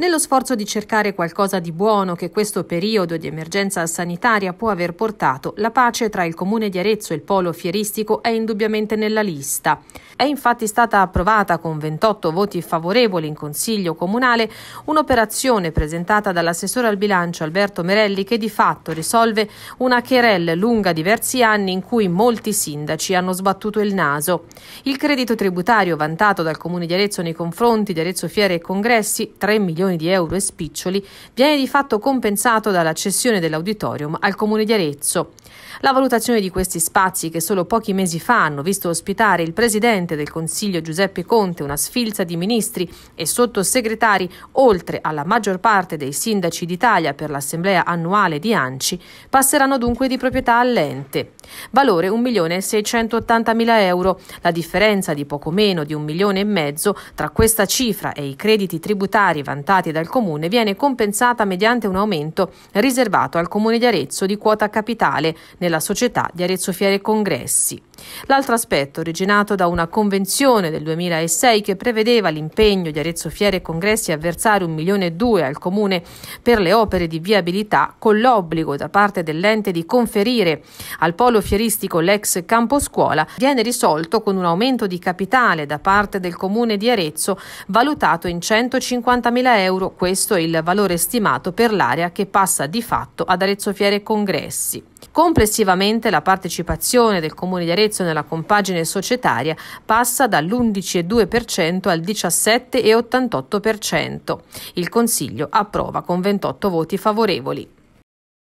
Nello sforzo di cercare qualcosa di buono che questo periodo di emergenza sanitaria può aver portato, la pace tra il comune di Arezzo e il polo fieristico è indubbiamente nella lista. È infatti stata approvata con 28 voti favorevoli in Consiglio Comunale un'operazione presentata dall'assessore al bilancio Alberto Merelli che di fatto risolve una querelle lunga diversi anni in cui molti sindaci hanno sbattuto il naso. Il credito tributario vantato dal comune di Arezzo nei confronti di Arezzo Fiere e Congressi 3 milioni milioni di euro e spiccioli, viene di fatto compensato dalla cessione dell'auditorium al Comune di Arezzo. La valutazione di questi spazi, che solo pochi mesi fa hanno visto ospitare il Presidente del Consiglio Giuseppe Conte, una sfilza di ministri e sottosegretari, oltre alla maggior parte dei sindaci d'Italia per l'assemblea annuale di ANCI, passeranno dunque di proprietà all'ente. Valore 1.680.000 euro, la differenza di poco meno di un milione e mezzo tra questa cifra e i crediti tributari vantati realizzati dal Comune viene compensata mediante un aumento riservato al Comune di Arezzo di quota capitale nella società di Arezzo Fiere Congressi. L'altro aspetto, originato da una convenzione del 2006 che prevedeva l'impegno di Arezzo Fiere e Congressi a versare un milione e due al Comune per le opere di viabilità, con l'obbligo da parte dell'ente di conferire al polo fieristico l'ex campo scuola, viene risolto con un aumento di capitale da parte del Comune di Arezzo valutato in 150.000 euro. Questo è il valore stimato per l'area che passa di fatto ad Arezzo Fiere e Congressi. Complessivamente la partecipazione del Comune di Arezzo nella compagine societaria passa dall'11,2% al 17,88%. Il Consiglio approva con 28 voti favorevoli.